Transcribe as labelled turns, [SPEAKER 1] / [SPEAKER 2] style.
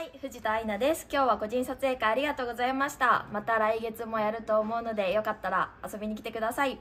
[SPEAKER 1] はい藤田愛菜です今日は個人撮影会ありがとうございましたまた来月もやると思うのでよかったら遊びに来てください